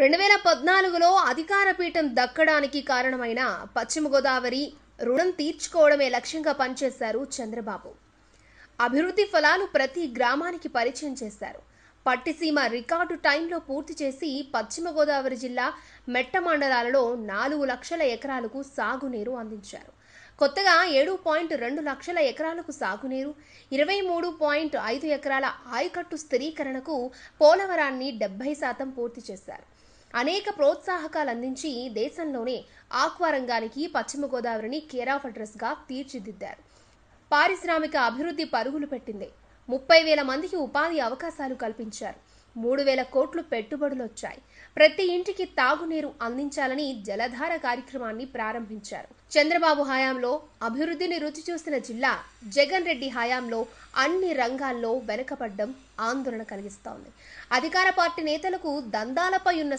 రెండు వేల పద్నాలుగులో అధికార పీఠం దక్కడానికి కారణమైన పశ్చిమ గోదావరి రుణం తీర్చుకోవడమే లక్ష్యంగా పనిచేశారు చంద్రబాబు అభివృద్ధి ఫలాలు ప్రతి గ్రామానికి పరిచయం చేశారు పట్టిసీమ రికార్డు టైంలో పూర్తి చేసి పశ్చిమ గోదావరి జిల్లా మెట్ట మండలాలలో నాలుగు లక్షల ఎకరాలకు సాగునీరు అందించారు కొత్తగా ఏడు పాయింట్ రెండు లక్షల ఎకరాలకు సాగునీరు ఇరవై మూడు పాయింట్ ఐదు ఎకరాల ఆయకట్టు స్థిరీకరణకు పోలవరాన్ని డెబ్బై శాతం పూర్తి చేశారు అనేక ప్రోత్సాహకాలు అందించి దేశంలోనే ఆక్వా రంగానికి పశ్చిమ గోదావరిని కేర్ ఆఫ్ గా తీర్చిదిద్దారు పారిశ్రామిక అభివృద్ధి పరుగులు పెట్టింది ముప్పై వేల మందికి ఉపాధి అవకాశాలు కల్పించారు మూడు వేల కోట్లు పెట్టుబడులు వచ్చాయి ప్రతి ఇంటికి తాగునీరు అందించాలని జలధార కార్యక్రమాన్ని ప్రారంభించారు చంద్రబాబు హయాంలో అభివృద్ధిని రుచి చూసిన జిల్లా జగన్ రెడ్డి హయాంలో అన్ని రంగాల్లో వెనకపడ్డం ఆందోళన కలిగిస్తోంది అధికార పార్టీ నేతలకు దందాలపై ఉన్న